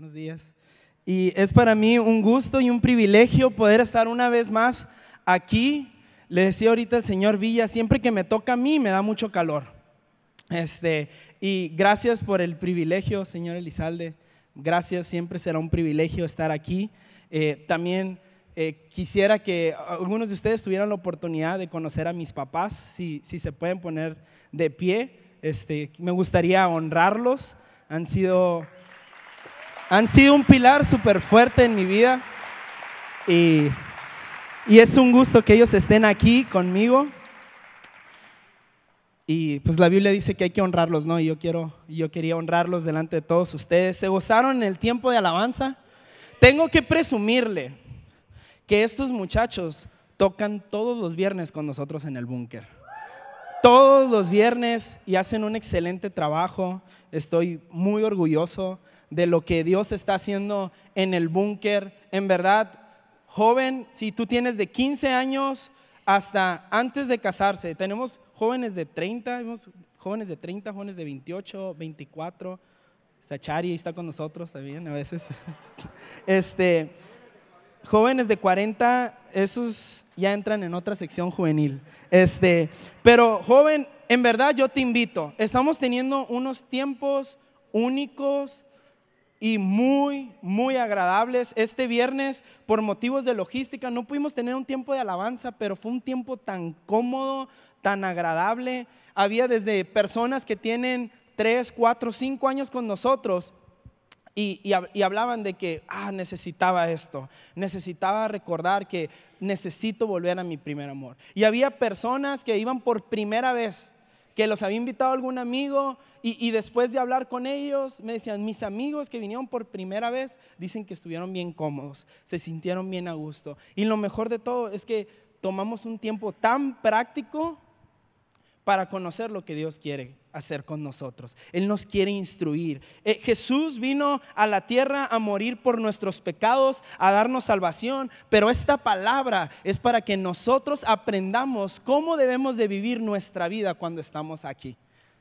Buenos días. Y es para mí un gusto y un privilegio poder estar una vez más aquí. Le decía ahorita el señor Villa, siempre que me toca a mí me da mucho calor. Este, y gracias por el privilegio, señor Elizalde. Gracias, siempre será un privilegio estar aquí. Eh, también eh, quisiera que algunos de ustedes tuvieran la oportunidad de conocer a mis papás, si, si se pueden poner de pie. Este, me gustaría honrarlos. Han sido han sido un pilar súper fuerte en mi vida y, es un gusto que ellos estén aquí conmigo. Y pues la Biblia dice que hay que honrarlos, ¿no? Y yo, quiero, yo quería honrarlos delante de todos ustedes. Se gozaron en el tiempo de alabanza. Tengo que presumirle que estos muchachos tocan todos los viernes con nosotros en el búnker. Todos los viernes y hacen un excelente trabajo. Estoy muy orgulloso de lo que Dios está haciendo en el búnker. En verdad, joven, si tú tienes de 15 años hasta antes de casarse, tenemos jóvenes de 30, jóvenes de 30, jóvenes de 28, 24. Sachari está con nosotros también a veces. Este, jóvenes de 40, esos ya entran en otra sección juvenil. Este, pero joven, en verdad yo te invito. Estamos teniendo unos tiempos únicos y muy, muy agradables. Este viernes, por motivos de logística, no pudimos tener un tiempo de alabanza, pero fue un tiempo tan cómodo, tan agradable. Había desde personas que tienen 3, 4, 5 años con nosotros y, y, hablaban de que, ah, necesitaba esto, necesitaba recordar que necesito volver a mi primer amor. Y había personas que iban por primera vez que los había invitado algún amigo y, después de hablar con ellos me decían, mis amigos que vinieron por primera vez dicen que estuvieron bien cómodos, se sintieron bien a gusto. Y lo mejor de todo es que tomamos un tiempo tan práctico para conocer lo que Dios quiere hacer con nosotros. Él nos quiere instruir. Eh, Jesús vino a la tierra a morir por nuestros pecados, a darnos salvación, pero esta palabra es para que nosotros aprendamos cómo debemos de vivir nuestra vida cuando estamos aquí.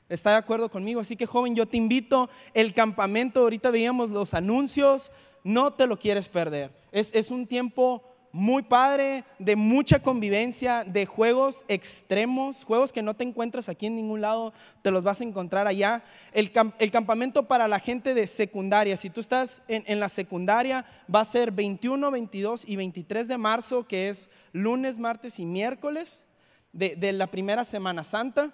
¿Está de acuerdo conmigo? Así que joven, yo te invito, el campamento, ahorita veíamos los anuncios, no te lo quieres perder. Es, es un tiempo muy padre, de mucha convivencia, de juegos extremos, juegos que no te encuentras aquí en ningún lado, te los vas a encontrar allá. El, campamento para la gente de secundaria, si tú estás en, la secundaria, va a ser 21, 22 y 23 de marzo, que es lunes, martes y miércoles de, de la primera Semana Santa.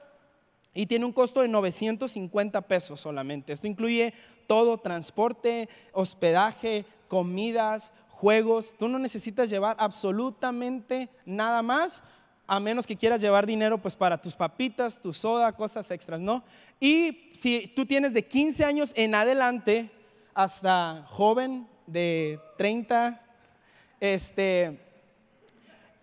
Y tiene un costo de 950 pesos solamente. Esto incluye todo, transporte, hospedaje, comidas, juegos, tú no necesitas llevar absolutamente nada más, a menos que quieras llevar dinero pues para tus papitas, tu soda, cosas extras, ¿no? Y si tú tienes de 15 años en adelante hasta joven de 30, este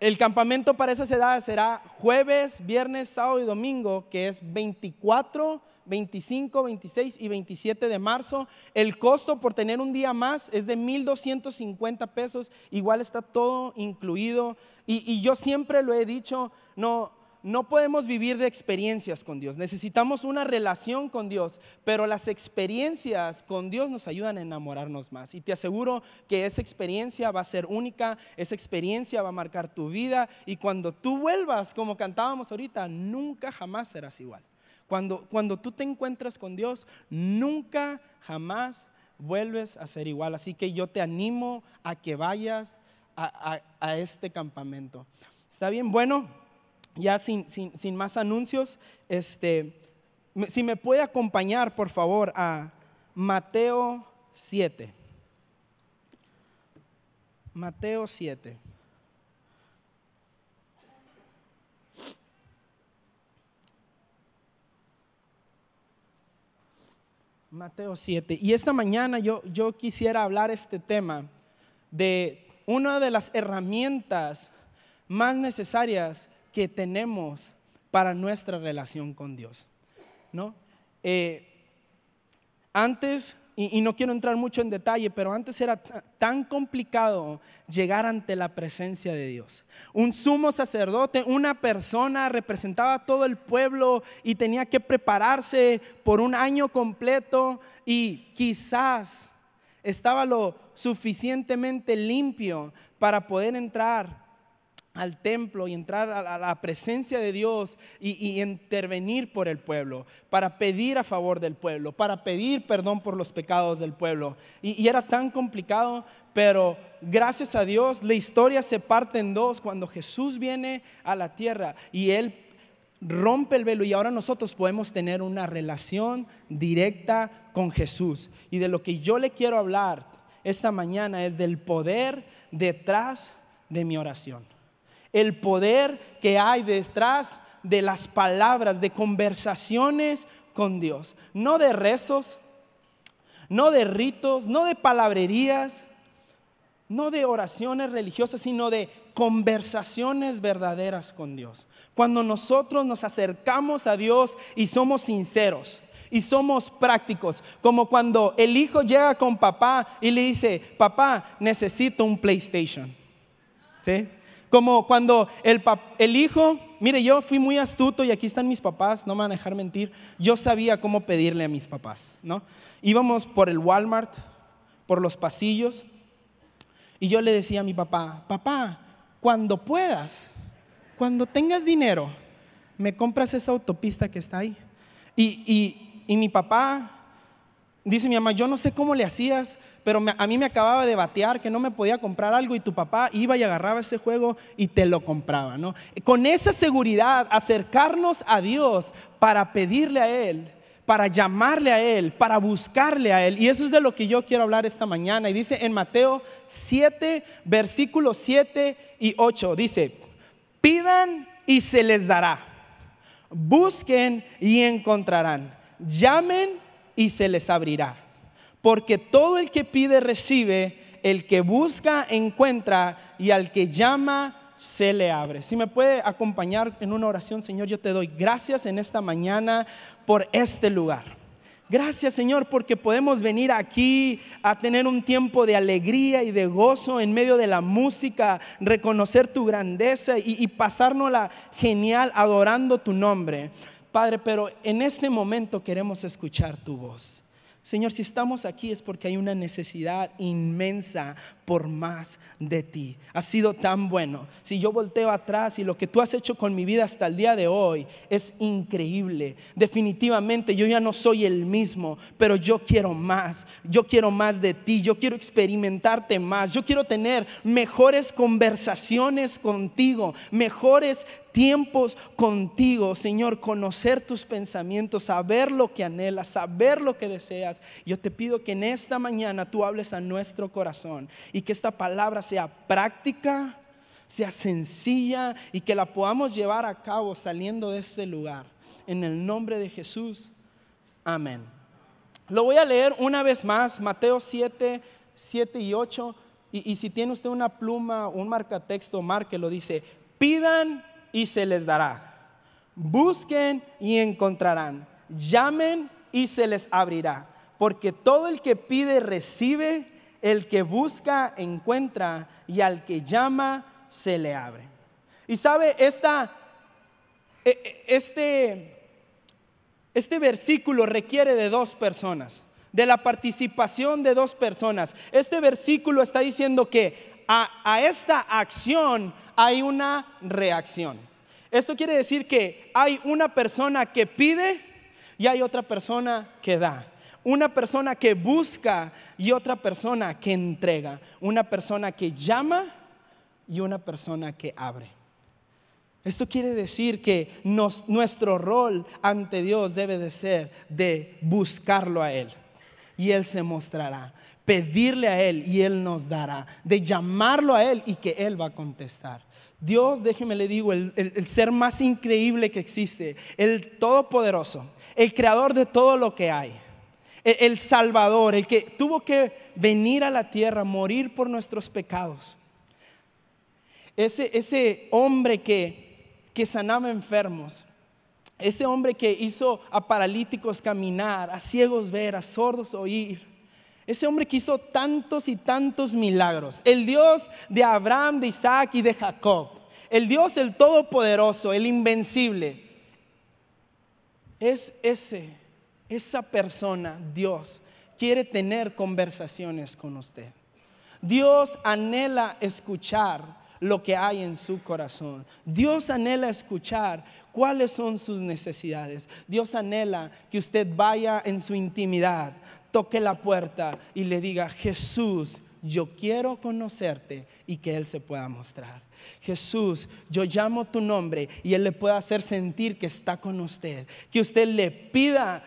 el campamento para esas edades será jueves, viernes, sábado y domingo, que es 24 25, 26 y 27 de marzo. El costo por tener un día más es de 1.250 pesos. Igual está todo incluido. Y, yo siempre lo he dicho, no, no podemos vivir de experiencias con Dios. Necesitamos una relación con Dios, pero las experiencias con Dios nos ayudan a enamorarnos más. Y te aseguro que esa experiencia va a ser única, esa experiencia va a marcar tu vida. Y cuando tú vuelvas, como cantábamos ahorita, nunca jamás serás igual. Cuando, tú te encuentras con Dios, nunca, jamás vuelves a ser igual. Así que yo te animo a que vayas a, este campamento. ¿Está bien? Bueno, ya sin, más anuncios, este, si me puede acompañar, por favor, a Mateo 7. Mateo 7. Mateo 7. Y esta mañana yo, quisiera hablar este tema de una de las herramientas más necesarias que tenemos para nuestra relación con Dios. ¿no? Eh, antes y, no quiero entrar mucho en detalle, pero antes era tan complicado llegar ante la presencia de Dios. Un sumo sacerdote, una persona representaba a todo el pueblo y tenía que prepararse por un año completo y quizás estaba lo suficientemente limpio para poder entrar al templo y entrar a la presencia de Dios y, intervenir por el pueblo, para pedir a favor del pueblo, para pedir perdón por los pecados del pueblo. y era tan complicado, pero gracias a Dios la historia se parte en dos cuando Jesús viene a la tierra y él rompe el velo y ahora nosotros podemos tener una relación directa con Jesús. Y de lo que yo le quiero hablar esta mañana es del poder detrás de mi oración el poder que hay detrás de las palabras, de conversaciones con Dios, no de rezos, no de ritos, no de palabrerías, no de oraciones religiosas, sino de conversaciones verdaderas con Dios. Cuando nosotros nos acercamos a Dios y somos sinceros y somos prácticos, como cuando el hijo llega con papá y le dice, papá, necesito un PlayStation. ¿Sí? Como cuando el, hijo, mire, yo fui muy astuto y aquí están mis papás, no me van a dejar mentir. Yo sabía cómo pedirle a mis papás, ¿no? Íbamos por el Walmart, por los pasillos, y yo le decía a mi papá, papá, cuando puedas, cuando tengas dinero, me compras esa autopista que está ahí. y mi papá Dice mi mamá, yo no sé cómo le hacías, pero a mí me acababa de batear que no me podía comprar algo y tu papá iba y agarraba ese juego y te lo compraba, ¿no? Con esa seguridad, acercarnos a Dios para pedirle a Él, para llamarle a Él, para buscarle a Él. Y eso es de lo que yo quiero hablar esta mañana. Y dice en Mateo 7, versículos 7 y 8, dice, pidan y se les dará, busquen y encontrarán, llamen y se les abrirá. Porque todo el que pide recibe, el que busca encuentra y al que llama se le abre. Si me puede acompañar en una oración, Señor, yo te doy gracias en esta mañana por este lugar. Gracias Señor porque podemos venir aquí a tener un tiempo de alegría y de gozo en medio de la música, reconocer tu grandeza y, y pasárnosla genial adorando tu nombre. Padre, pero en este momento queremos escuchar tu voz. Señor, si estamos aquí es porque hay una necesidad inmensa por más de ti. Ha sido tan bueno. Si yo volteo atrás y lo que tú has hecho con mi vida hasta el día de hoy es increíble. Definitivamente yo ya no soy el mismo, pero yo quiero más. Yo quiero más de ti. Yo quiero experimentarte más. Yo quiero tener mejores conversaciones contigo, mejores tiempos contigo, Señor, conocer tus pensamientos, saber lo que anhelas, saber lo que deseas. Yo te pido que en esta mañana tú hables a nuestro corazón y que esta palabra sea práctica, sea sencilla y que la podamos llevar a cabo saliendo de este lugar. En el nombre de Jesús. Amén. Lo voy a leer una vez más, Mateo 7, 7 y 8. Y, si tiene usted una pluma un marcatexto, lo Dice, pidan y se les dará. Busquen y encontrarán. Llamen y se les abrirá. Porque todo el que pide recibe el que busca, encuentra, y al que llama, se le abre. Y sabe, esta, e, e, este, este versículo requiere de dos personas, de la participación de dos personas. Este versículo está diciendo que a, a esta acción hay una reacción. Esto quiere decir que hay una persona que pide y hay otra persona que da. Una persona que busca y otra persona que entrega. Una persona que llama y una persona que abre. Esto quiere decir que nuestro rol ante Dios debe de ser de buscarlo a Él. Y Él se mostrará. Pedirle a Él y Él nos dará. De llamarlo a Él y que Él va a contestar. Dios, déjeme le digo, el ser más increíble que existe. El todopoderoso. El creador de todo lo que hay el Salvador, el que tuvo que venir a la tierra, morir por nuestros pecados. Ese, hombre que, que sanaba enfermos, ese hombre que hizo a paralíticos caminar, a ciegos ver, a sordos oír. Ese hombre que hizo tantos y tantos milagros. El Dios de Abraham, de Isaac y de Jacob. El Dios el Todopoderoso, el Invencible. Es ese esa persona, Dios, quiere tener conversaciones con usted. Dios anhela escuchar lo que hay en su corazón. Dios anhela escuchar cuáles son sus necesidades. Dios anhela que usted vaya en su intimidad, toque la puerta y le diga, Jesús, yo quiero conocerte y que Él se pueda mostrar. Jesús, yo llamo tu nombre y Él le pueda hacer sentir que está con usted, que usted le pida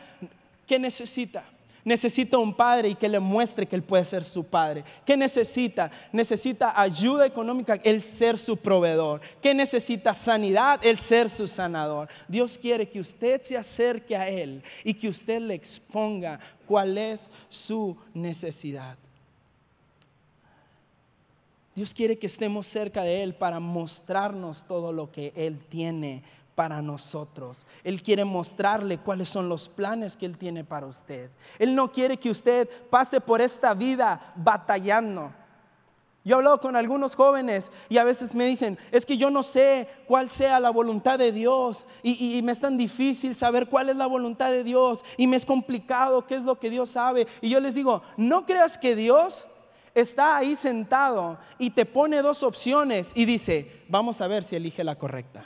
¿Qué necesita? Necesita un padre y que le muestre que él puede ser su padre. ¿Qué necesita? Necesita ayuda económica, el ser su proveedor. ¿Qué necesita sanidad? El ser su sanador. Dios quiere que usted se acerque a él y que usted le exponga cuál es su necesidad. Dios quiere que estemos cerca de Él para mostrarnos todo lo que Él tiene para nosotros. Él quiere mostrarle cuáles son los planes que Él tiene para usted. Él no quiere que usted pase por esta vida batallando. Yo he hablado con algunos jóvenes y a veces me dicen, es que yo no sé cuál sea la voluntad de Dios y, y, me es tan difícil saber cuál es la voluntad de Dios y me es complicado qué es lo que Dios sabe. Y yo les digo, no creas que Dios está ahí sentado y te pone dos opciones y dice, vamos a ver si elige la correcta.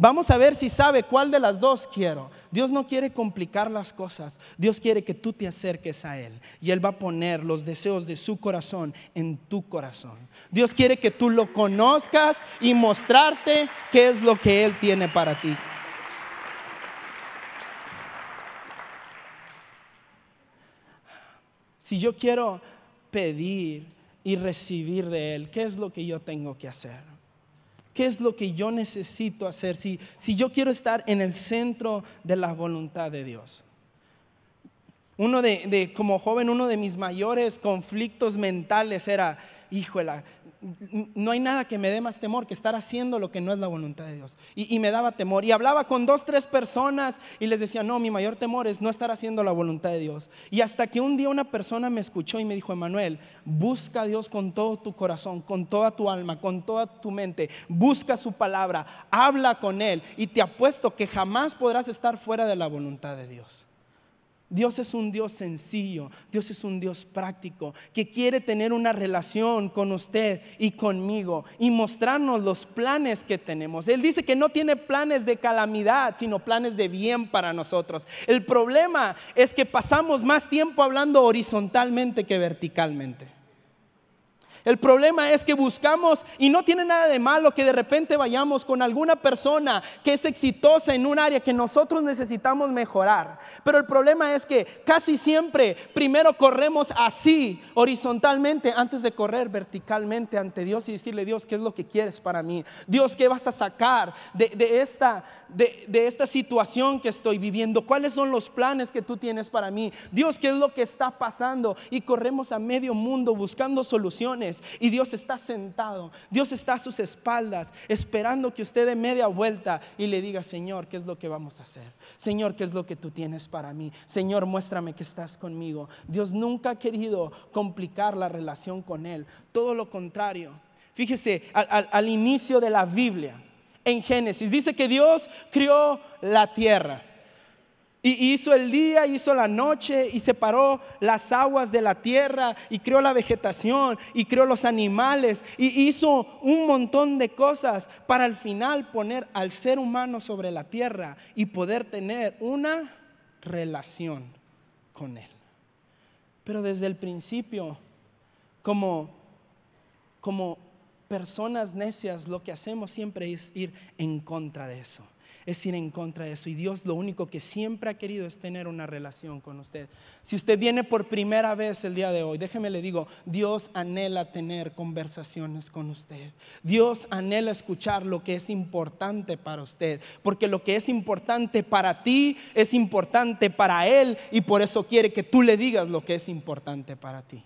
Vamos a ver si sabe cuál de las dos quiero. Dios no quiere complicar las cosas. Dios quiere que tú te acerques a Él. Y Él va a poner los deseos de su corazón en tu corazón. Dios quiere que tú lo conozcas y mostrarte qué es lo que Él tiene para ti. Si yo quiero pedir y recibir de Él, ¿qué es lo que yo tengo que hacer? ¿Qué es lo que yo necesito hacer si, yo quiero estar en el centro de la voluntad de Dios? Uno de, como joven, uno de mis mayores conflictos mentales era, la no hay nada que me dé más temor que estar haciendo lo que no es la voluntad de Dios. Y, me daba temor. Y hablaba con dos, tres personas y les decía, no, mi mayor temor es no estar haciendo la voluntad de Dios. Y hasta que un día una persona me escuchó y me dijo, Emanuel, busca a Dios con todo tu corazón, con toda tu alma, con toda tu mente. Busca su palabra, habla con Él. Y te apuesto que jamás podrás estar fuera de la voluntad de Dios. Dios es un Dios sencillo, Dios es un Dios práctico, que quiere tener una relación con usted y conmigo y mostrarnos los planes que tenemos. Él dice que no tiene planes de calamidad, sino planes de bien para nosotros. El problema es que pasamos más tiempo hablando horizontalmente que verticalmente. El problema es que buscamos, y no tiene nada de malo que de repente vayamos con alguna persona que es exitosa en un área que nosotros necesitamos mejorar. Pero el problema es que casi siempre primero corremos así, horizontalmente, antes de correr verticalmente ante Dios y decirle, Dios, ¿qué es lo que quieres para mí? Dios, ¿qué vas a sacar de, de esta de, esta situación que estoy viviendo? ¿Cuáles son los planes que tú tienes para mí? Dios, ¿qué es lo que está pasando? Y corremos a medio mundo buscando soluciones. Y Dios está sentado, Dios está a sus espaldas, esperando que usted dé media vuelta y le diga, Señor, ¿qué es lo que vamos a hacer? Señor, ¿qué es lo que tú tienes para mí? Señor, muéstrame que estás conmigo. Dios nunca ha querido complicar la relación con Él. Todo lo contrario. Fíjese, al inicio de la Biblia, en Génesis. Dice que Dios crió la tierra. Y hizo el día, hizo la noche, y separó las aguas de la tierra, y creó la vegetación, y creó los animales, y hizo un montón de cosas para al final poner al ser humano sobre la tierra y poder tener una relación con él. Pero desde el principio, como, como personas necias lo que hacemos siempre es ir en contra de eso. Es ir en contra de eso. Y Dios lo único que siempre ha querido es tener una relación con usted. Si usted viene por primera vez el día de hoy, déjeme le digo, Dios anhela tener conversaciones con usted. Dios anhela escuchar lo que es importante para usted. Porque lo que es importante para ti es importante para Él. Y por eso quiere que tú le digas lo que es importante para ti.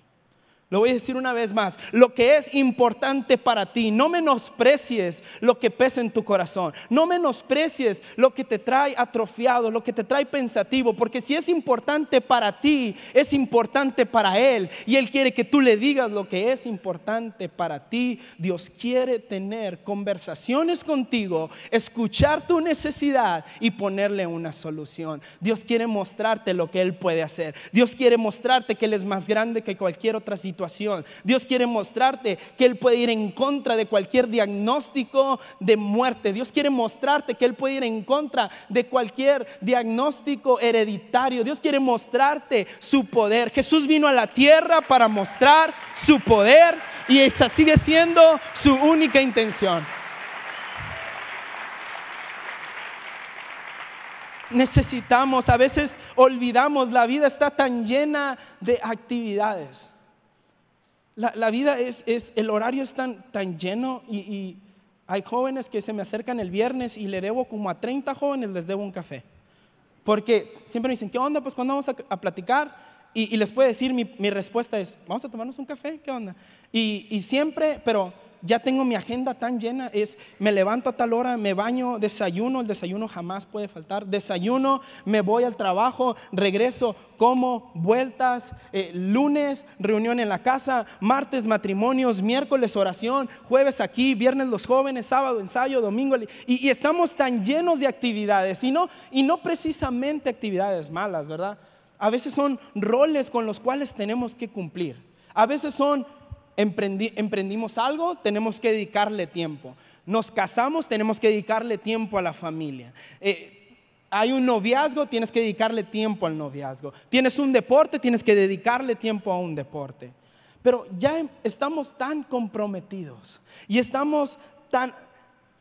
Lo voy a decir una vez más, lo que es importante para ti, no menosprecies lo que pesa en tu corazón, no menosprecies lo que te trae atrofiado, lo que te trae pensativo, porque si es importante para ti, es importante para Él y Él quiere que tú le digas lo que es importante para ti. Dios quiere tener conversaciones contigo, escuchar tu necesidad y ponerle una solución. Dios quiere mostrarte lo que Él puede hacer, Dios quiere mostrarte que Él es más grande que cualquier otra situación Dios quiere mostrarte que Él puede ir en contra de cualquier diagnóstico de muerte. Dios quiere mostrarte que Él puede ir en contra de cualquier diagnóstico hereditario. Dios quiere mostrarte su poder. Jesús vino a la tierra para mostrar su poder y esa sigue siendo su única intención. necesitamos, a veces olvidamos, la vida está tan llena de actividades. La, vida es, es, el horario es tan, tan lleno y, hay jóvenes que se me acercan el viernes y le debo como a 30 jóvenes, les debo un café. Porque siempre me dicen, ¿qué onda? Pues cuando vamos a, platicar. Y, les puedo decir, mi, respuesta es, vamos a tomarnos un café, ¿qué onda? Y, y siempre, pero ya tengo mi agenda tan llena, es me levanto a tal hora, me baño, desayuno, el desayuno jamás puede faltar, desayuno, me voy al trabajo, regreso, como, vueltas, eh, lunes, reunión en la casa, martes, matrimonios, miércoles, oración, jueves aquí, viernes los jóvenes, sábado, ensayo, domingo, y, y estamos tan llenos de actividades, y no, y no precisamente actividades malas, ¿verdad? A veces son roles con los cuales tenemos que cumplir. A veces son emprendimos algo, tenemos que dedicarle tiempo. Nos casamos, tenemos que dedicarle tiempo a la familia. Eh, hay un noviazgo, tienes que dedicarle tiempo al noviazgo. Tienes un deporte, tienes que dedicarle tiempo a un deporte. Pero ya em, estamos tan comprometidos y estamos tan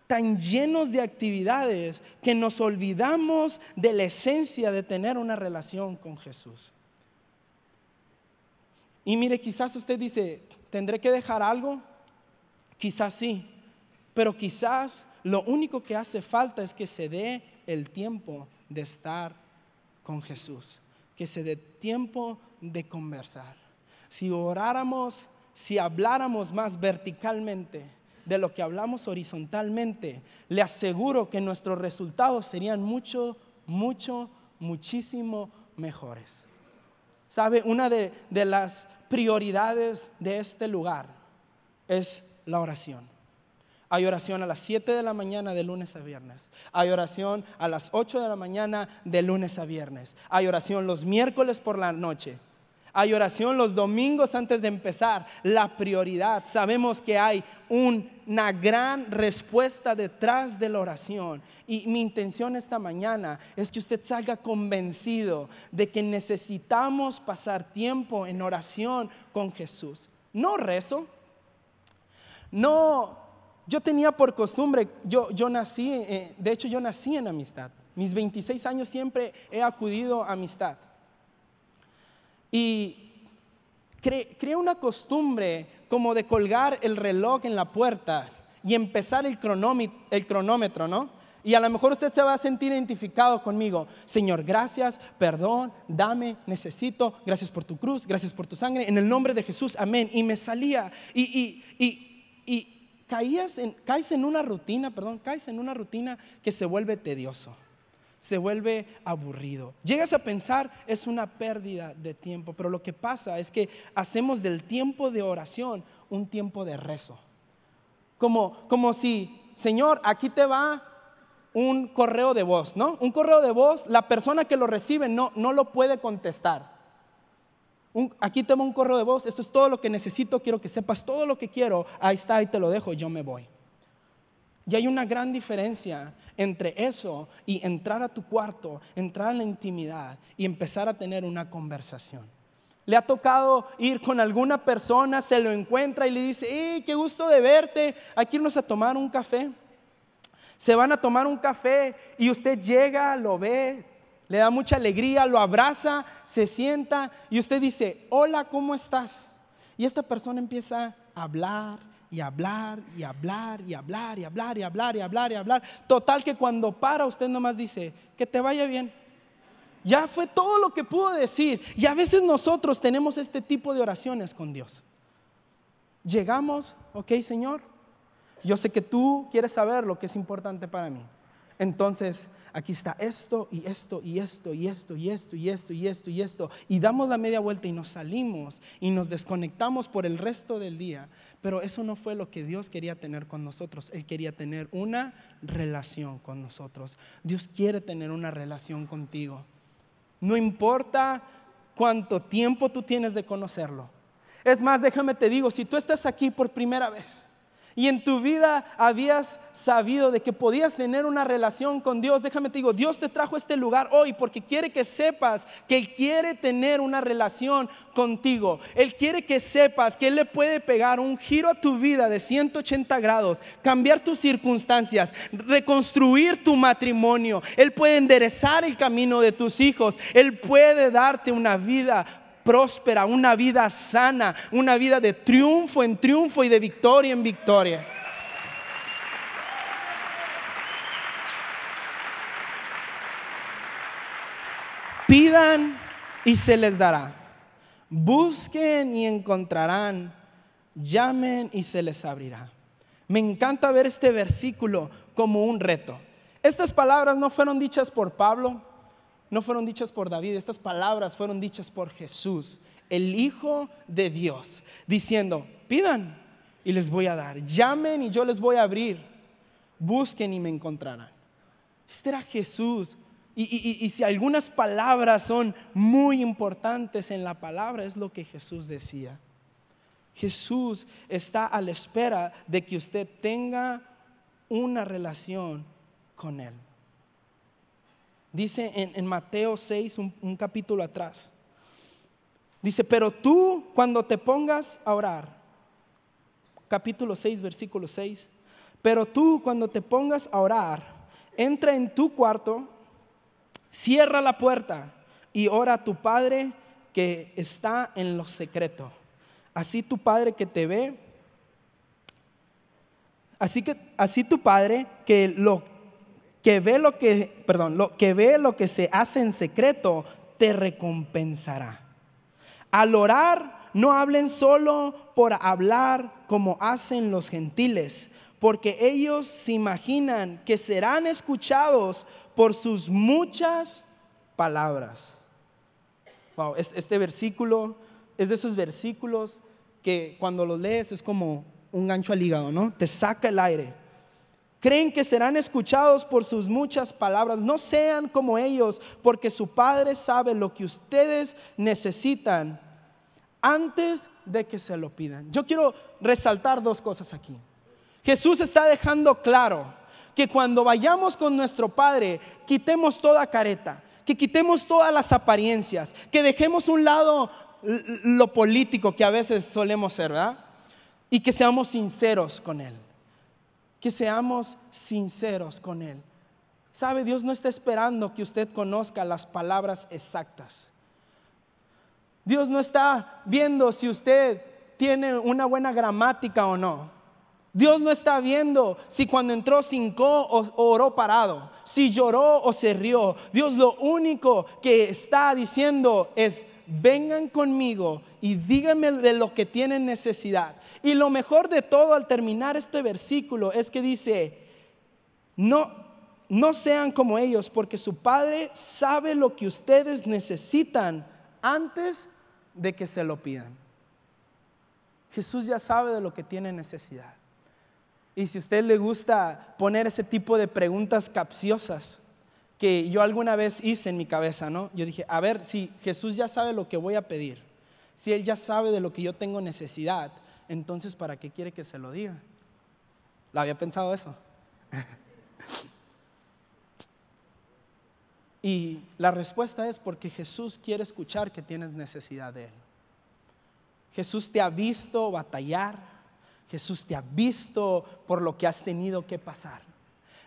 tan llenos de actividades que nos olvidamos de la esencia de tener una relación con Jesús. Y mire, quizás usted dice, ¿Tendré que dejar algo? Quizás sí, pero quizás lo único que hace falta es que se dé el tiempo de estar con Jesús, que se dé tiempo de conversar. Si oráramos, si habláramos más verticalmente de lo que hablamos horizontalmente, le aseguro que nuestros resultados serían mucho, mucho, muchísimo mejores. ¿Sabe? Una de, de las prioridades de este lugar es la oración. Hay oración a las 7 de la mañana de lunes a viernes. Hay oración a las 8 de la mañana de lunes a viernes. Hay oración los miércoles por la noche. Hay oración los domingos antes de empezar. La prioridad. Sabemos que hay una gran respuesta detrás de la oración. Y mi intención esta mañana es que usted salga convencido de que necesitamos pasar tiempo en oración con Jesús. No rezo. No, yo tenía por costumbre, yo, nací, eh, de hecho yo nací en amistad. Mis 26 años siempre he acudido a amistad y cre una costumbre como de colgar el reloj en la puerta y empezar el, cronómetro, ¿no? Y a lo mejor usted se va a sentir identificado conmigo. Señor, gracias, perdón, dame, necesito, gracias por tu cruz, gracias por tu sangre, en el nombre de Jesús, amén. Y me salía y, caías en, caes en una rutina, perdón, caes en una rutina que se vuelve tedioso se vuelve aburrido. Llegas a pensar, es una pérdida de tiempo, pero lo que pasa es que hacemos del tiempo de oración un tiempo de rezo. Como, como si, Señor, aquí te va un correo de voz, ¿no? Un correo de voz, la persona que lo recibe no, no lo puede contestar. aquí te va un correo de voz, esto es todo lo que necesito, quiero que sepas todo lo que quiero, ahí está, ahí te lo dejo, yo me voy. Y hay una gran diferencia entre eso y entrar a tu cuarto, entrar a la intimidad y empezar a tener una conversación. Le ha tocado ir con alguna persona, se lo encuentra y le dice, eh, qué gusto de verte, hay que irnos a tomar un café. Se van a tomar un café y usted llega, lo ve, le da mucha alegría, lo abraza, se sienta y usted dice, hola, ¿cómo estás? Y esta persona empieza a hablar, y hablar y hablar y hablar y hablar y hablar y hablar y hablar. Total que cuando para usted nomás dice, que te vaya bien. Ya fue todo lo que pudo decir. Y a veces nosotros tenemos este tipo de oraciones con Dios. Llegamos, ok Señor, yo sé que tú quieres saber lo que es importante para mí. Entonces, aquí está esto y esto y esto y esto y esto y esto y esto y esto. Y damos la media vuelta y nos salimos y nos desconectamos por el resto del día pero eso no fue lo que Dios quería tener con nosotros. Él quería tener una relación con nosotros. Dios quiere tener una relación contigo. No importa cuánto tiempo tú tienes de conocerlo. Es más, déjame te digo, si tú estás aquí por primera vez y en tu vida habías sabido de que podías tener una relación con Dios, déjame te digo, Dios te trajo a este lugar hoy porque quiere que sepas que Él quiere tener una relación contigo. Él quiere que sepas que Él le puede pegar un giro a tu vida de 180 grados, cambiar tus circunstancias, reconstruir tu matrimonio. Él puede enderezar el camino de tus hijos. Él puede darte una vida próspera, una vida sana, una vida de triunfo en triunfo y de victoria en victoria. Pidan y se les dará. Busquen y encontrarán. Llamen y se les abrirá. Me encanta ver este versículo como un reto. Estas palabras no fueron dichas por Pablo, no fueron dichas por David, estas palabras fueron dichas por Jesús, el Hijo de Dios, diciendo, pidan y les voy a dar, llamen y yo les voy a abrir, busquen y me encontrarán. Este era Jesús. Y, y, si algunas palabras son muy importantes en la palabra, es lo que Jesús decía. Jesús está a la espera de que usted tenga una relación con Él. Dice en, Mateo 6, un, capítulo atrás. Dice, pero tú cuando te pongas a orar, capítulo 6, versículo 6, pero tú cuando te pongas a orar, entra en tu cuarto, cierra la puerta y ora a tu Padre que está en lo secreto. Así tu Padre que te ve, así que así tu Padre que lo que ve lo que, perdón, que ve lo que se hace en secreto, te recompensará. Al orar, no hablen solo por hablar como hacen los gentiles, porque ellos se imaginan que serán escuchados por sus muchas palabras. Wow, este versículo es de esos versículos que cuando los lees es como un gancho al hígado, ¿no? Te saca el aire creen que serán escuchados por sus muchas palabras. No sean como ellos, porque su Padre sabe lo que ustedes necesitan antes de que se lo pidan. Yo quiero resaltar dos cosas aquí. Jesús está dejando claro que cuando vayamos con nuestro Padre, quitemos toda careta, que quitemos todas las apariencias, que dejemos un lado lo político que a veces solemos ser, ¿verdad? Y que seamos sinceros con Él que seamos sinceros con Él. Sabe, Dios no está esperando que usted conozca las palabras exactas. Dios no está viendo si usted tiene una buena gramática o no. Dios no está viendo si cuando entró cinco o oró parado, si lloró o se rió. Dios lo único que está diciendo es, vengan conmigo y díganme de lo que tienen necesidad. Y lo mejor de todo al terminar este versículo es que dice, no, no sean como ellos, porque su Padre sabe lo que ustedes necesitan antes de que se lo pidan. Jesús ya sabe de lo que tiene necesidad. Y si a usted le gusta poner ese tipo de preguntas capciosas que yo alguna vez hice en mi cabeza, ¿no? Yo dije, a ver, si Jesús ya sabe lo que voy a pedir, si Él ya sabe de lo que yo tengo necesidad, entonces ¿para qué quiere que se lo diga? ¿La había pensado eso? y la respuesta es porque Jesús quiere escuchar que tienes necesidad de Él. Jesús te ha visto batallar, Jesús te ha visto por lo que has tenido que pasar,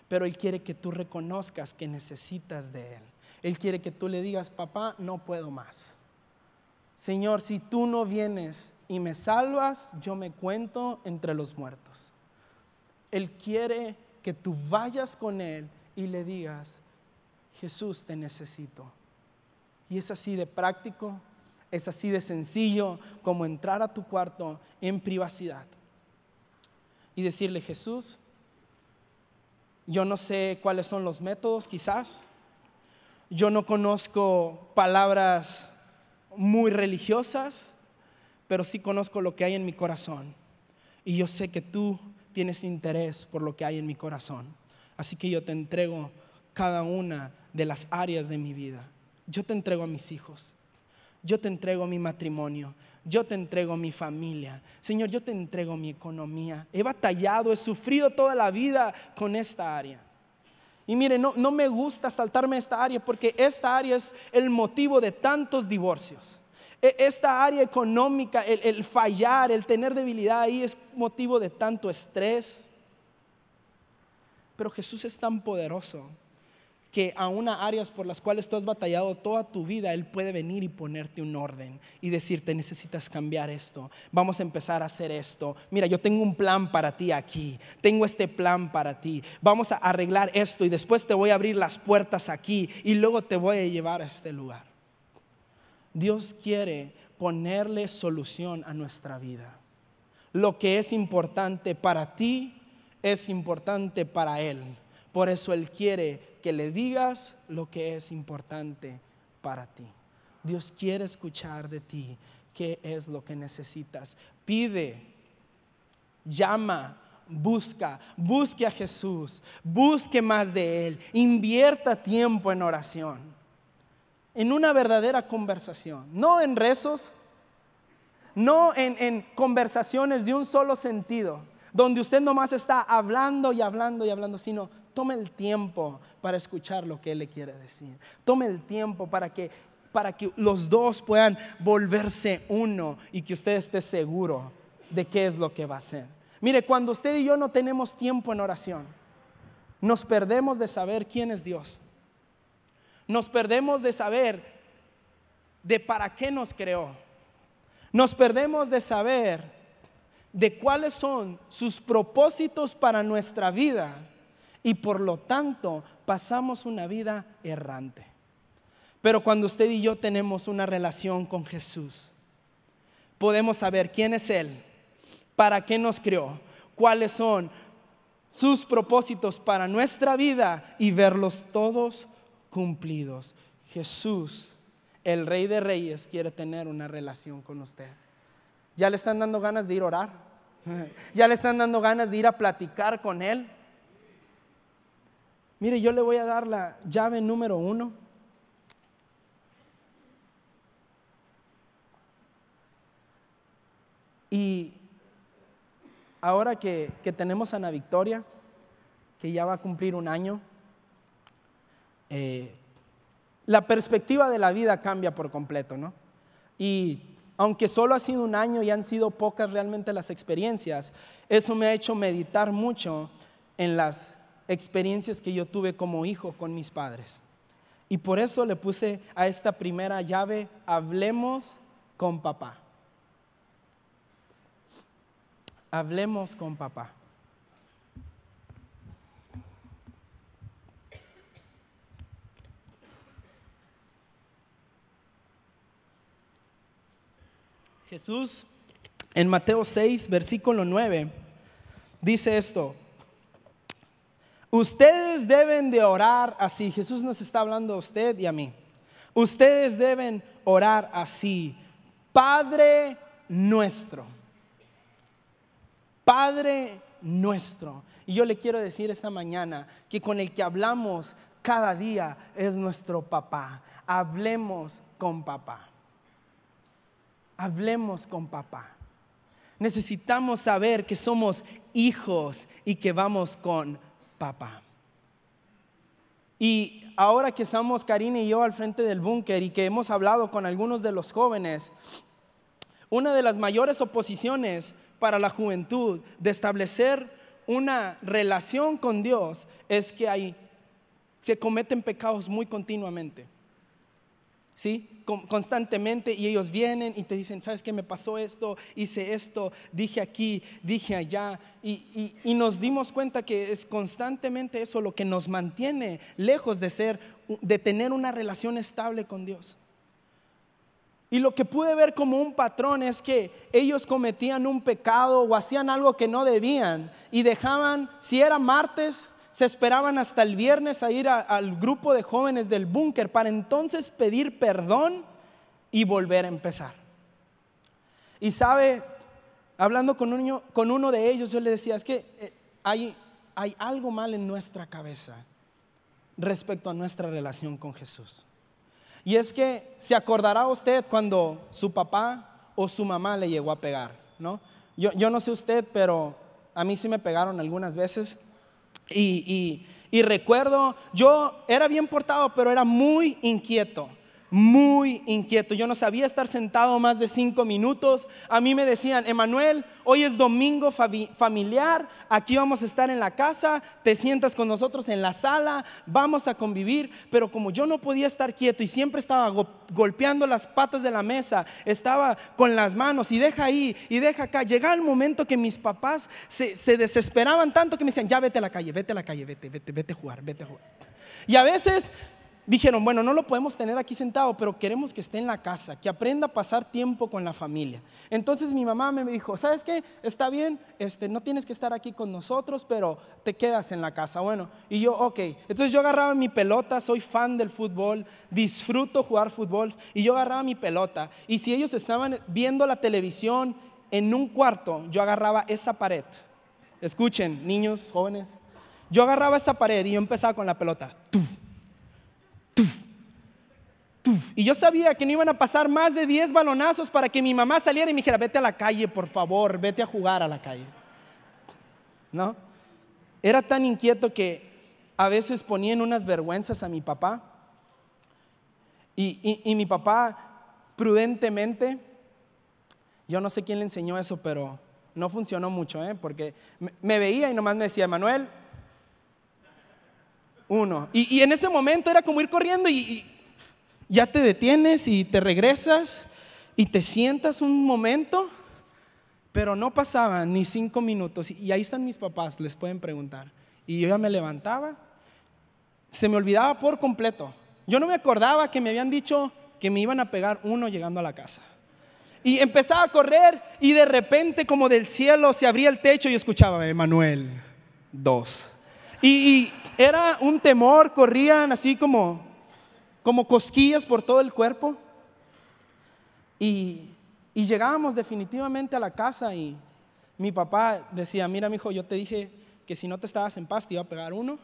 pero Él quiere que tú reconozcas que necesitas de Él. Él quiere que tú le digas, papá, no puedo más. Señor, si tú no vienes y me salvas, yo me cuento entre los muertos. Él quiere que tú vayas con Él y le digas, Jesús, te necesito. Y es así de práctico, es así de sencillo como entrar a tu cuarto en privacidad y decirle, Jesús, yo no sé cuáles son los métodos, quizás. Yo no conozco palabras muy religiosas, pero sí conozco lo que hay en mi corazón. Y yo sé que tú tienes interés por lo que hay en mi corazón. Así que yo te entrego cada una de las áreas de mi vida. Yo te entrego a mis hijos. Yo te entrego a mi matrimonio yo te entrego mi familia, Señor, yo te entrego mi economía. He batallado, he sufrido toda la vida con esta área. Y mire, no, me gusta saltarme esta área porque esta área es el motivo de tantos divorcios. E, esta área económica, el fallar, el tener debilidad ahí es motivo de tanto estrés. Pero Jesús es tan poderoso que a una áreas por las cuales tú has batallado toda tu vida, Él puede venir y ponerte un orden y decirte, necesitas cambiar esto, vamos a empezar a hacer esto, mira, yo tengo un plan para ti aquí, tengo este plan para ti, vamos a arreglar esto y después te voy a abrir las puertas aquí y luego te voy a llevar a este lugar. Dios quiere ponerle solución a nuestra vida. Lo que es importante para ti es importante para Él por eso Él quiere que le digas lo que es importante para ti. Dios quiere escuchar de ti qué es lo que necesitas. Pide, llama, busca, busque a Jesús, busque más de Él, invierta tiempo en oración, en una verdadera conversación, no en rezos, no en, en, conversaciones de un solo sentido, donde usted nomás está hablando y hablando y hablando, sino Tome el tiempo para escuchar lo que Él le quiere decir. Tome el tiempo para que, para que los dos puedan volverse uno y que usted esté seguro de qué es lo que va a hacer. Mire, cuando usted y yo no tenemos tiempo en oración, nos perdemos de saber quién es Dios. Nos perdemos de saber de para qué nos creó. Nos perdemos de saber de cuáles son sus propósitos para nuestra vida y por lo tanto pasamos una vida errante. Pero cuando usted y yo tenemos una relación con Jesús, podemos saber quién es Él, para qué nos creó, cuáles son sus propósitos para nuestra vida y verlos todos cumplidos. Jesús, el Rey de Reyes, quiere tener una relación con usted. ¿Ya le están dando ganas de ir a orar? ¿Ya le están dando ganas de ir a platicar con Él? Mire, yo le voy a dar la llave número uno. Y ahora que, tenemos a Ana Victoria, que ya va a cumplir un año, eh, la perspectiva de la vida cambia por completo, ¿no? Y aunque solo ha sido un año y han sido pocas realmente las experiencias, eso me ha hecho meditar mucho en las experiencias que yo tuve como hijo con mis padres. Y por eso le puse a esta primera llave, hablemos con papá. Hablemos con papá. Jesús en Mateo 6, versículo 9, dice esto, Ustedes deben de orar así. Jesús nos está hablando a usted y a mí. Ustedes deben orar así. Padre nuestro. Padre nuestro. Y yo le quiero decir esta mañana que con el que hablamos cada día es nuestro papá. Hablemos con papá. Hablemos con papá. Necesitamos saber que somos hijos y que vamos con papá. Y ahora que estamos Karina y yo al frente del búnker y que hemos hablado con algunos de los jóvenes, una de las mayores oposiciones para la juventud de establecer una relación con Dios es que ahí se cometen pecados muy continuamente. ¿sí? Constantemente y ellos vienen y te dicen, ¿sabes qué me pasó esto? Hice esto, dije aquí, dije allá. Y, y nos dimos cuenta que es constantemente eso lo que nos mantiene lejos de ser, de tener una relación estable con Dios. Y lo que pude ver como un patrón es que ellos cometían un pecado o hacían algo que no debían y dejaban, si era martes, se esperaban hasta el viernes a ir al grupo de jóvenes del búnker para entonces pedir perdón y volver a empezar. Y sabe, hablando con, uno de ellos, yo le decía, es que eh, hay, algo mal en nuestra cabeza respecto a nuestra relación con Jesús. Y es que se acordará usted cuando su papá o su mamá le llegó a pegar, ¿no? yo no sé usted, pero a mí sí me pegaron algunas veces. Y, recuerdo, yo era bien portado, pero era muy inquieto muy inquieto. Yo no sabía estar sentado más de cinco minutos. A mí me decían, Emanuel, hoy es domingo familiar, aquí vamos a estar en la casa, te sientas con nosotros en la sala, vamos a convivir. Pero como yo no podía estar quieto y siempre estaba golpeando las patas de la mesa, estaba con las manos y deja ahí y deja acá, Llega el momento que mis papás se, se desesperaban tanto que me decían, ya vete a la calle, vete a la calle, vete, vete, vete a jugar, vete a jugar. Y a veces dijeron, bueno, no lo podemos tener aquí sentado, pero queremos que esté en la casa, que aprenda a pasar tiempo con la familia. Entonces mi mamá me dijo, ¿sabes qué? Está bien, este, no tienes que estar aquí con nosotros, pero te quedas en la casa. Bueno, y yo, ok. Entonces yo agarraba mi pelota, soy fan del fútbol, disfruto jugar fútbol, y yo agarraba mi pelota. Y si ellos estaban viendo la televisión en un cuarto, yo agarraba esa pared. Escuchen, niños, jóvenes. Yo agarraba esa pared y yo empezaba con la pelota. Y yo sabía que no iban a pasar más de 10 balonazos para que mi mamá saliera y me dijera, vete a la calle, por favor, vete a jugar a la calle. ¿No? Era tan inquieto que a veces ponía en unas vergüenzas a mi papá. Y, mi papá, prudentemente, yo no sé quién le enseñó eso, pero no funcionó mucho, ¿eh? porque me veía y nomás me decía, Manuel, uno. Y, en ese momento era como ir corriendo y, ya te detienes y te regresas y te sientas un momento, pero no pasaban ni cinco minutos. Y ahí están mis papás, les pueden preguntar. Y yo ya me levantaba, se me olvidaba por completo. Yo no me acordaba que me habían dicho que me iban a pegar uno llegando a la casa. Y empezaba a correr y de repente como del cielo se abría el techo y escuchaba, Emanuel, dos. Y, era un temor, corrían así como, como cosquillas por todo el cuerpo. Y, llegábamos definitivamente a la casa y mi papá decía, mira, mi hijo, yo te dije que si no te estabas en paz te iba a pegar uno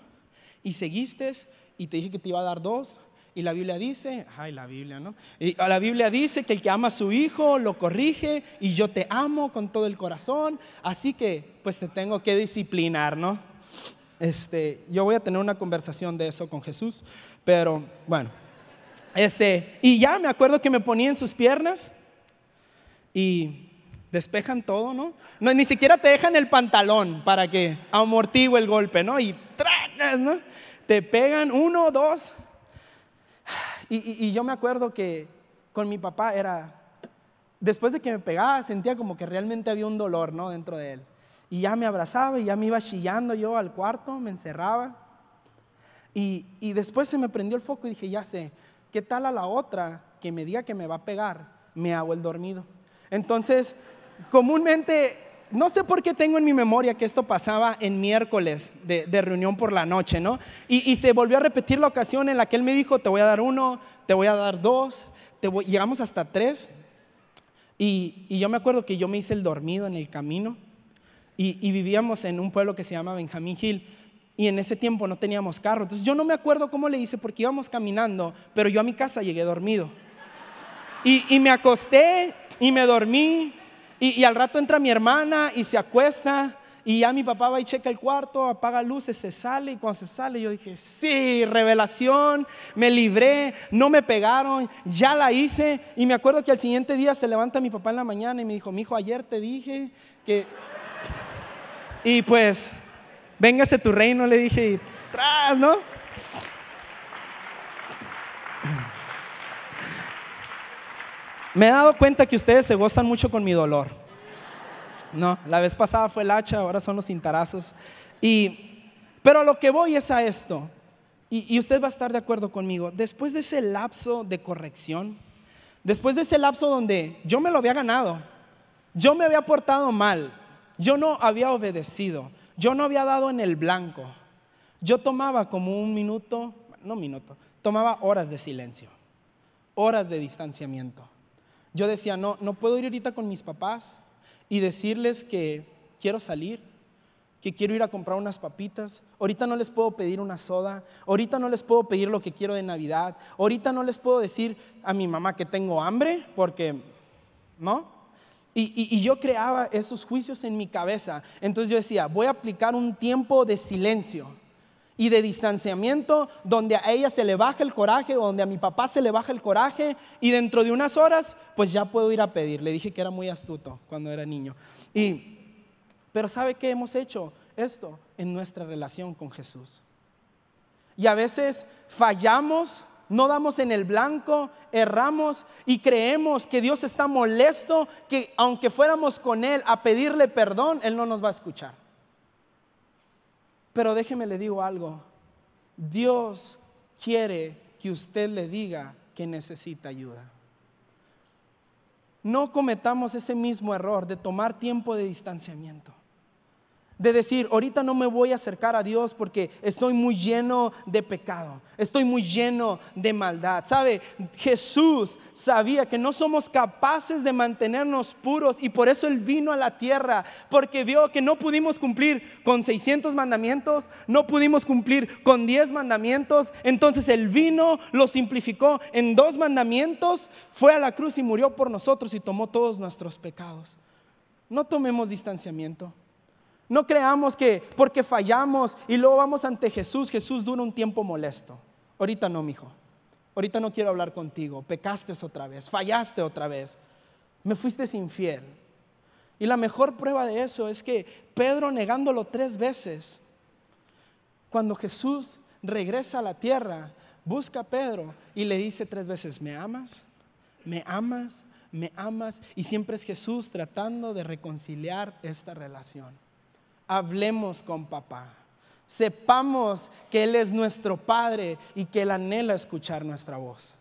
y seguiste y te dije que te iba a dar dos. Y la Biblia dice, ay, la Biblia, ¿no? la Biblia dice que el que ama a su hijo lo corrige y yo te amo con todo el corazón, así que pues te tengo que disciplinar, ¿no? Este, yo voy a tener una conversación de eso con Jesús, pero bueno. Este, y ya me acuerdo que me ponía en sus piernas y despejan todo, ¿no? Ni siquiera te dejan el pantalón para que amortigue el golpe, ¿no? Y ¿no? Te pegan uno, dos. y, yo me acuerdo que con mi papá era, después de que me pegaba, sentía como que realmente había un dolor, ¿no? Dentro de él. Y ya me abrazaba y ya me iba chillando yo al cuarto, me encerraba. Y, después se me prendió el foco y dije, ya sé, ¿qué tal a la otra que me diga que me va a pegar? Me hago el dormido. Entonces, comúnmente no sé por qué tengo en mi memoria que esto pasaba en miércoles de, reunión por la noche, ¿no? Y, se volvió a repetir la ocasión en la que él me dijo, te voy a dar uno, te voy a dar dos, te voy... llegamos hasta tres. y yo me acuerdo que yo me hice el dormido en el camino y, vivíamos en un pueblo que se llama Benjamín Hill y en ese tiempo no teníamos carro. Entonces yo no me acuerdo cómo le hice porque íbamos caminando, pero yo a mi casa llegué dormido. Y, me acosté y me dormí y, y, al rato entra mi hermana y se acuesta y ya mi papá va y checa el cuarto, apaga luces, se sale y cuando se sale yo dije, sí, revelación, me libré, no me pegaron, ya la hice. Y me acuerdo que al siguiente día se levanta mi papá en la mañana y me dijo, mi hijo, ayer te dije que... Y pues, véngase tu reino, le dije, y tras, ¿no? Me he dado cuenta que ustedes se gozan mucho con mi dolor. No, la vez pasada fue el hacha, ahora son los cintarazos. Y, pero lo que voy es a esto, y, y usted va a estar de acuerdo conmigo, después de ese lapso de corrección, después de ese lapso donde yo me lo había ganado, yo me había portado mal, yo no había obedecido, yo no había dado en el blanco. Yo tomaba como un minuto, no minuto, tomaba horas de silencio, horas de distanciamiento. Yo decía, no, no puedo ir ahorita con mis papás y decirles que quiero salir, que quiero ir a comprar unas papitas, ahorita no les puedo pedir una soda, ahorita no les puedo pedir lo que quiero de Navidad, ahorita no les puedo decir a mi mamá que tengo hambre, porque, ¿no? Y, yo creaba esos juicios en mi cabeza. Entonces yo decía, voy a aplicar un tiempo de silencio y de distanciamiento donde a ella se le baja el coraje o donde a mi papá se le baja el coraje y dentro de unas horas pues ya puedo ir a pedir. Le dije que era muy astuto cuando era niño. pero ¿sabe qué hemos hecho? Esto en nuestra relación con Jesús. Y a veces fallamos no damos en el blanco, erramos y creemos que Dios está molesto, que aunque fuéramos con Él a pedirle perdón, Él no nos va a escuchar. Pero déjeme le digo algo, Dios quiere que usted le diga que necesita ayuda. No cometamos ese mismo error de tomar tiempo de distanciamiento de decir, ahorita no me voy a acercar a Dios porque estoy muy lleno de pecado, estoy muy lleno de maldad. ¿Sabe? Jesús sabía que no somos capaces de mantenernos puros y por eso Él vino a la tierra, porque vio que no pudimos cumplir con 600 mandamientos, no pudimos cumplir con 10 mandamientos, entonces Él vino, lo simplificó en dos mandamientos, fue a la cruz y murió por nosotros y tomó todos nuestros pecados. No tomemos distanciamiento. No creamos que porque fallamos y luego vamos ante Jesús, Jesús dura un tiempo molesto. Ahorita no, mijo. Ahorita no quiero hablar contigo. Pecaste otra vez, fallaste otra vez. Me fuiste infiel. Y la mejor prueba de eso es que Pedro negándolo tres veces, cuando Jesús regresa a la tierra, busca a Pedro y le dice tres veces, ¿me amas? ¿Me amas? ¿Me amas? Y siempre es Jesús tratando de reconciliar esta relación hablemos con papá. Sepamos que Él es nuestro Padre y que Él anhela escuchar nuestra voz.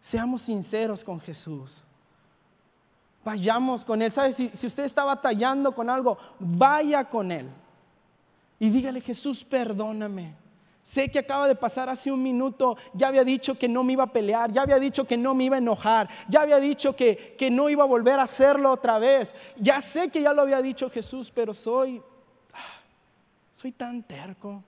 Seamos sinceros con Jesús. Vayamos con Él. ¿Sabe? Si, usted está batallando con algo, vaya con Él. Y dígale, Jesús, perdóname. Sé que acaba de pasar hace un minuto, ya había dicho que no me iba a pelear, ya había dicho que no me iba a enojar, ya había dicho que, que, no iba a volver a hacerlo otra vez. Ya sé que ya lo había dicho Jesús, pero soy soy tan terco.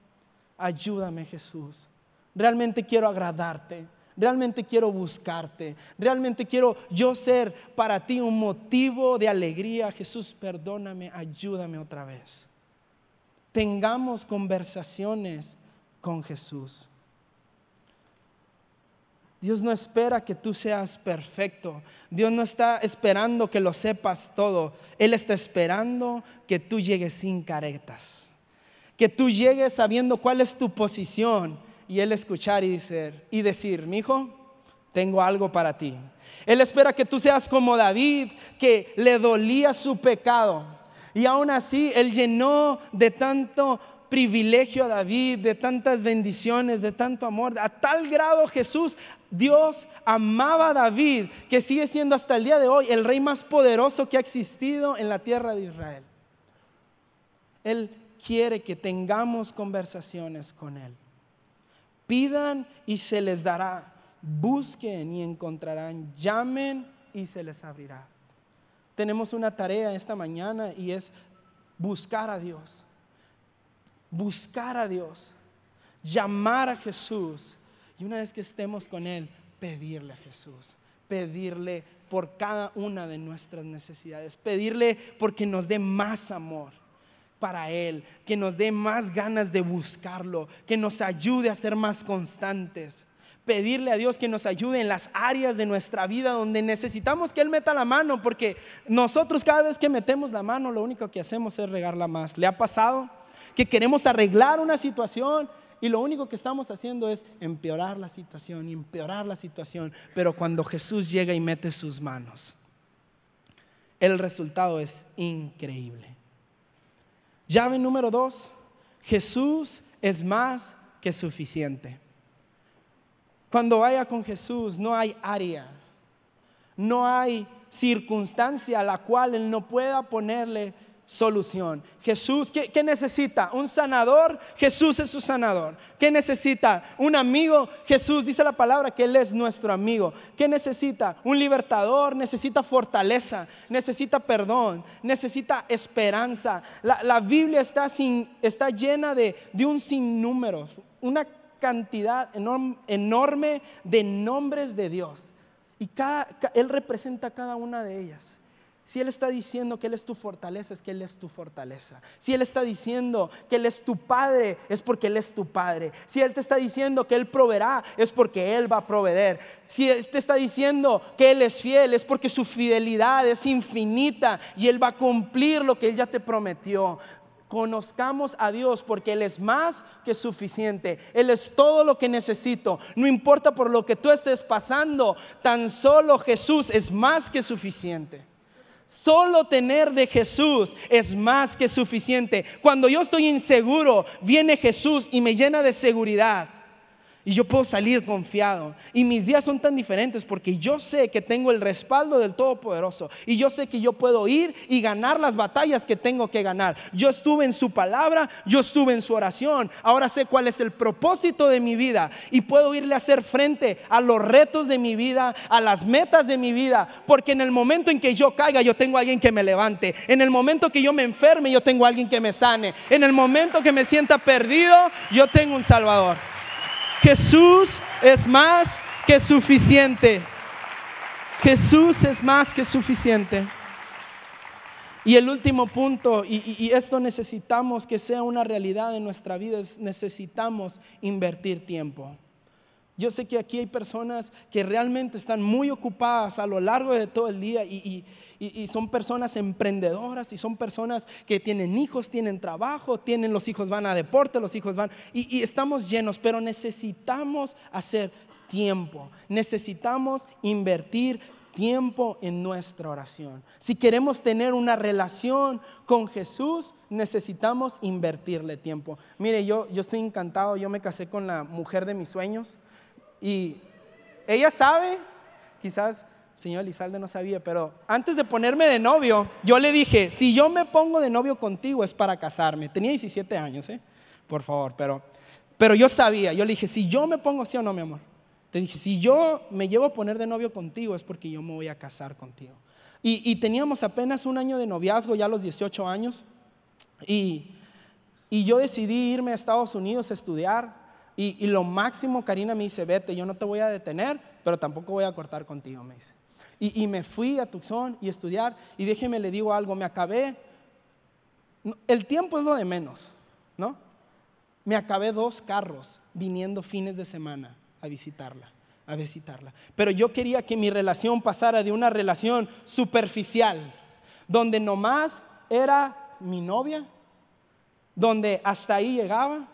Ayúdame Jesús. Realmente quiero agradarte. Realmente quiero buscarte. Realmente quiero yo ser para ti un motivo de alegría. Jesús, perdóname, ayúdame otra vez. Tengamos conversaciones con Jesús. Dios no espera que tú seas perfecto. Dios no está esperando que lo sepas todo. Él está esperando que tú llegues sin caretas que tú llegues sabiendo cuál es tu posición y Él escuchar y decir, y decir, mi hijo, tengo algo para ti. Él espera que tú seas como David, que le dolía su pecado. Y aún así, Él llenó de tanto privilegio a David, de tantas bendiciones, de tanto amor. A tal grado Jesús, Dios amaba a David, que sigue siendo hasta el día de hoy el rey más poderoso que ha existido en la tierra de Israel. Él quiere que tengamos conversaciones con Él. Pidan y se les dará. Busquen y encontrarán. Llamen y se les abrirá. Tenemos una tarea esta mañana y es buscar a Dios. Buscar a Dios. Llamar a Jesús. Y una vez que estemos con Él, pedirle a Jesús. Pedirle por cada una de nuestras necesidades. Pedirle porque nos dé más amor para Él, que nos dé más ganas de buscarlo, que nos ayude a ser más constantes. Pedirle a Dios que nos ayude en las áreas de nuestra vida donde necesitamos que Él meta la mano, porque nosotros cada vez que metemos la mano lo único que hacemos es regarla más. ¿Le ha pasado? Que queremos arreglar una situación y lo único que estamos haciendo es empeorar la situación, empeorar la situación, pero cuando Jesús llega y mete sus manos, el resultado es increíble. Llave número dos, Jesús es más que suficiente. Cuando vaya con Jesús no hay área, no hay circunstancia a la cual Él no pueda ponerle solución. Jesús, ¿qué, necesita? ¿Un sanador? Jesús es su sanador. ¿Qué necesita? ¿Un amigo? Jesús dice la palabra que Él es nuestro amigo. ¿Qué necesita? ¿Un libertador? Necesita fortaleza, necesita perdón, necesita esperanza. La, Biblia está, sin, está llena de, de un sinnúmero, una cantidad enorme, enorme de nombres de Dios. Y cada, Él representa cada una de ellas. Si Él está diciendo que Él es tu fortaleza, es que Él es tu fortaleza. Si Él está diciendo que Él es tu Padre, es porque Él es tu Padre. Si Él te está diciendo que Él proveerá, es porque Él va a proveer. Si Él te está diciendo que Él es fiel, es porque su fidelidad es infinita y Él va a cumplir lo que Él ya te prometió conozcamos a Dios porque Él es más que suficiente. Él es todo lo que necesito. No importa por lo que tú estés pasando, tan solo Jesús es más que suficiente. Solo tener de Jesús es más que suficiente. Cuando yo estoy inseguro, viene Jesús y me llena de seguridad. Y yo puedo salir confiado. Y mis días son tan diferentes porque yo sé que tengo el respaldo del Todopoderoso. Y yo sé que yo puedo ir y ganar las batallas que tengo que ganar. Yo estuve en su palabra, yo estuve en su oración. Ahora sé cuál es el propósito de mi vida. Y puedo irle a hacer frente a los retos de mi vida, a las metas de mi vida. Porque en el momento en que yo caiga, yo tengo a alguien que me levante. En el momento que yo me enferme, yo tengo a alguien que me sane. En el momento que me sienta perdido, yo tengo un Salvador. Jesús es más que suficiente. Jesús es más que suficiente. Y el último punto, y, esto necesitamos que sea una realidad en nuestra vida, es necesitamos invertir tiempo. Yo sé que aquí hay personas que realmente están muy ocupadas a lo largo de todo el día y y, son personas emprendedoras y son personas que tienen hijos, tienen trabajo, tienen los hijos van a deporte, los hijos van y, estamos llenos, pero necesitamos hacer tiempo, necesitamos invertir tiempo en nuestra oración. Si queremos tener una relación con Jesús, necesitamos invertirle tiempo. Mire, yo, yo estoy encantado, yo me casé con la mujer de mis sueños y ella sabe, quizás señor Elizalde no sabía, pero antes de ponerme de novio, yo le dije, si yo me pongo de novio contigo es para casarme. Tenía 17 años, ¿eh? Por favor, pero, pero yo sabía, yo le dije, si yo me pongo, sí o no, mi amor. Te dije, si yo me llevo a poner de novio contigo es porque yo me voy a casar contigo. Y, teníamos apenas un año de noviazgo, ya los 18 años, y, y yo decidí irme a Estados Unidos a estudiar. Y, y lo máximo, Karina me dice, vete, yo no te voy a detener, pero tampoco voy a cortar contigo, me dice y, me fui a Tucson y estudiar. Y déjeme le digo algo, me acabé. El tiempo es lo de menos, ¿no? Me acabé dos carros viniendo fines de semana a visitarla, a visitarla. Pero yo quería que mi relación pasara de una relación superficial, donde nomás era mi novia, donde hasta ahí llegaba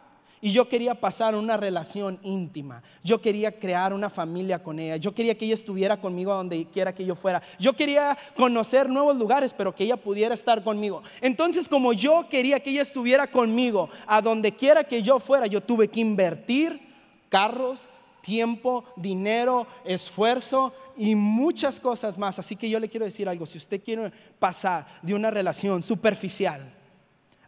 y yo quería pasar una relación íntima. Yo quería crear una familia con ella. Yo quería que ella estuviera conmigo a donde quiera que yo fuera. Yo quería conocer nuevos lugares, pero que ella pudiera estar conmigo. Entonces, como yo quería que ella estuviera conmigo a donde quiera que yo fuera, yo tuve que invertir carros, tiempo, dinero, esfuerzo y muchas cosas más. Así que yo le quiero decir algo. Si usted quiere pasar de una relación superficial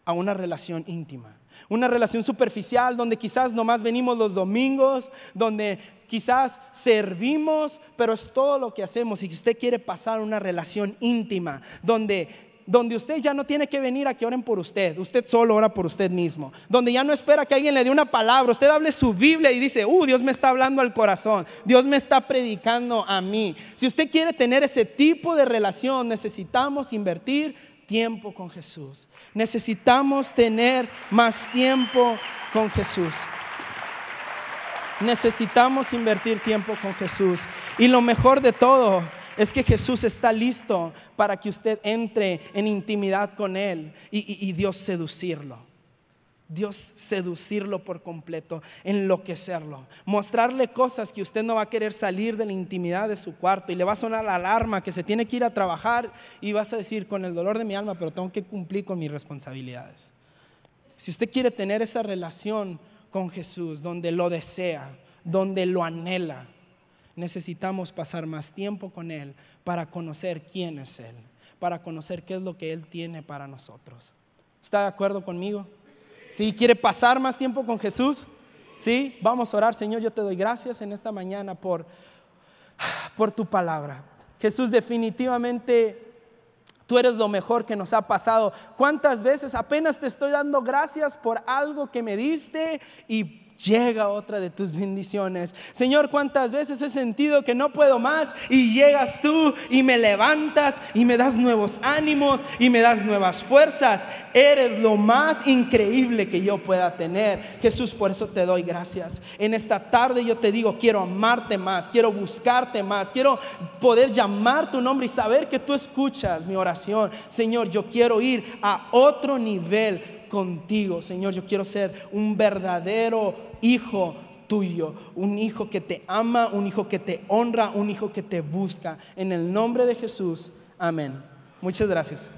a una relación íntima, una relación superficial donde quizás nomás venimos los domingos, donde quizás servimos, pero es todo lo que hacemos. Si usted quiere pasar una relación íntima, donde donde usted ya no tiene que venir a que oren por usted, usted solo ora por usted mismo, donde ya no espera que alguien le dé una palabra, usted hable su Biblia y dice, uh, Dios me está hablando al corazón, Dios me está predicando a mí. Si usted quiere tener ese tipo de relación, necesitamos invertir tiempo con Jesús. Necesitamos tener más tiempo con Jesús. Necesitamos invertir tiempo con Jesús. Y lo mejor de todo es que Jesús está listo para que usted entre en intimidad con Él y, Dios seducirlo. Dios seducirlo por completo, enloquecerlo, mostrarle cosas que usted no va a querer salir de la intimidad de su cuarto y le va a sonar la alarma que se tiene que ir a trabajar y vas a decir con el dolor de mi alma, pero tengo que cumplir con mis responsabilidades. Si usted quiere tener esa relación con Jesús, donde lo desea, donde lo anhela, necesitamos pasar más tiempo con Él para conocer quién es Él, para conocer qué es lo que Él tiene para nosotros. ¿Está de acuerdo conmigo? Si ¿Quiere pasar más tiempo con Jesús? ¿Sí? Vamos a orar, Señor, yo te doy gracias en esta mañana por, por tu palabra. Jesús, definitivamente tú eres lo mejor que nos ha pasado. ¿Cuántas veces apenas te estoy dando gracias por algo que me diste y llega otra de tus bendiciones. Señor, cuántas veces he sentido que no puedo más y llegas tú y me levantas y me das nuevos ánimos y me das nuevas fuerzas. Eres lo más increíble que yo pueda tener. Jesús, por eso te doy gracias. En esta tarde yo te digo, quiero amarte más, quiero buscarte más, quiero poder llamar tu nombre y saber que tú escuchas mi oración. Señor, yo quiero ir a otro nivel contigo. Señor, yo quiero ser un verdadero hijo tuyo, un hijo que te ama, un hijo que te honra, un hijo que te busca. En el nombre de Jesús, amén. Muchas gracias.